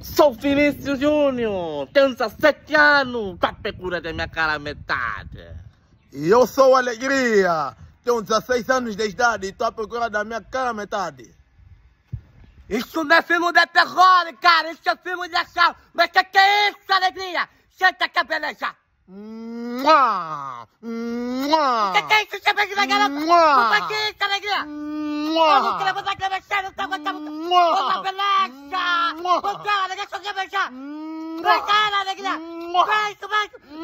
Sou Vinícius Júnior, tenho 17 anos, procura da minha cara metade. E eu sou Alegria, tenho 16 anos de idade e tô à procura da minha cara metade. Isso não é filme de terror, cara, isso é filme de ação. Mas o que, que é isso, Alegria? Senta que beleza. Mua, mua, o que, que é isso, chama de galera? O que é isso, Alegria? Mua, eu não quero levantar a câmera, mua. não tá 快干了，不个不干不干！快干了，不个，快不